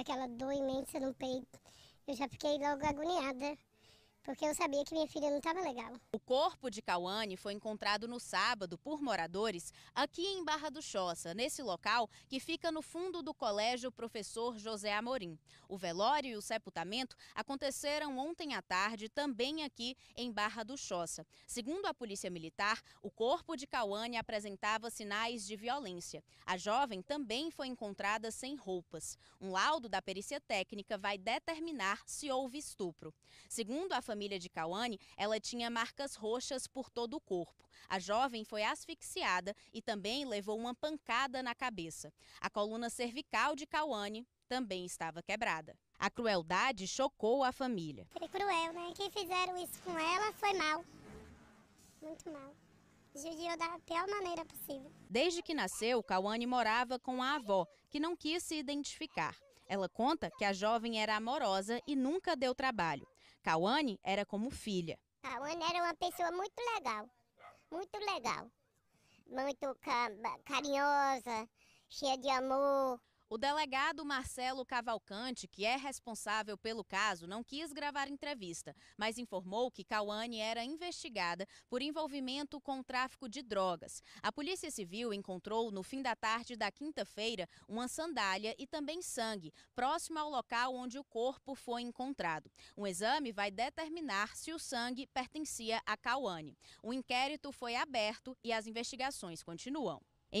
aquela dor imensa no peito. Eu já fiquei logo agoniada porque eu sabia que minha filha não estava legal. O corpo de Cauane foi encontrado no sábado por moradores aqui em Barra do Choça, nesse local que fica no fundo do colégio professor José Amorim. O velório e o sepultamento aconteceram ontem à tarde também aqui em Barra do Choça. Segundo a Polícia Militar, o corpo de Cauane apresentava sinais de violência. A jovem também foi encontrada sem roupas. Um laudo da perícia técnica vai determinar se houve estupro. Segundo a família família de Cauane, ela tinha marcas roxas por todo o corpo. A jovem foi asfixiada e também levou uma pancada na cabeça. A coluna cervical de Cauane também estava quebrada. A crueldade chocou a família. Foi cruel, né? Quem fizeram isso com ela foi mal. Muito mal judiou da pior maneira possível. Desde que nasceu, Cauane morava com a avó, que não quis se identificar. Ela conta que a jovem era amorosa e nunca deu trabalho. Cauane era como filha. Cauane era uma pessoa muito legal, muito legal, muito carinhosa, cheia de amor, o delegado Marcelo Cavalcante, que é responsável pelo caso, não quis gravar entrevista, mas informou que Cauane era investigada por envolvimento com tráfico de drogas. A Polícia Civil encontrou, no fim da tarde da quinta-feira, uma sandália e também sangue, próximo ao local onde o corpo foi encontrado. Um exame vai determinar se o sangue pertencia a Cauane. O inquérito foi aberto e as investigações continuam.